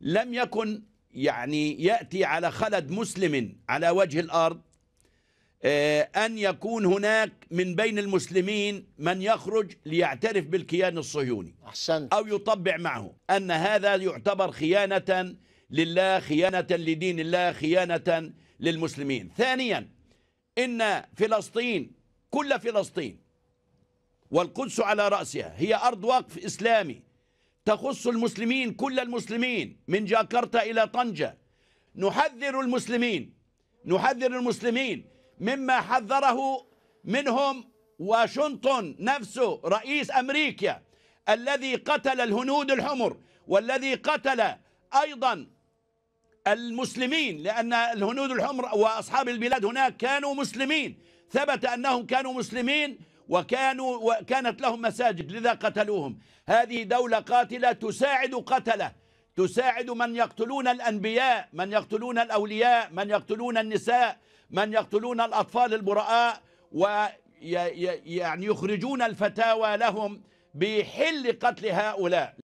لم يكن يعني يأتي على خلد مسلم على وجه الأرض آه، أن يكون هناك من بين المسلمين من يخرج ليعترف بالكيان الصهيوني أحسنت. أو يطبع معه أن هذا يعتبر خيانة لله خيانة لدين الله خيانة للمسلمين ثانيا إن فلسطين كل فلسطين والقدس على رأسها هي أرض وقف إسلامي تخص المسلمين كل المسلمين من جاكرتا إلى طنجة نحذر المسلمين نحذر المسلمين مما حذره منهم واشنطن نفسه رئيس أمريكا الذي قتل الهنود الحمر والذي قتل أيضا المسلمين لأن الهنود الحمر وأصحاب البلاد هناك كانوا مسلمين ثبت أنهم كانوا مسلمين وكانوا وكانت لهم مساجد لذا قتلوهم هذه دولة قاتلة تساعد قتلة تساعد من يقتلون الأنبياء من يقتلون الأولياء من يقتلون النساء من يقتلون الأطفال البراء ويعني يخرجون الفتاوى لهم بحل قتل هؤلاء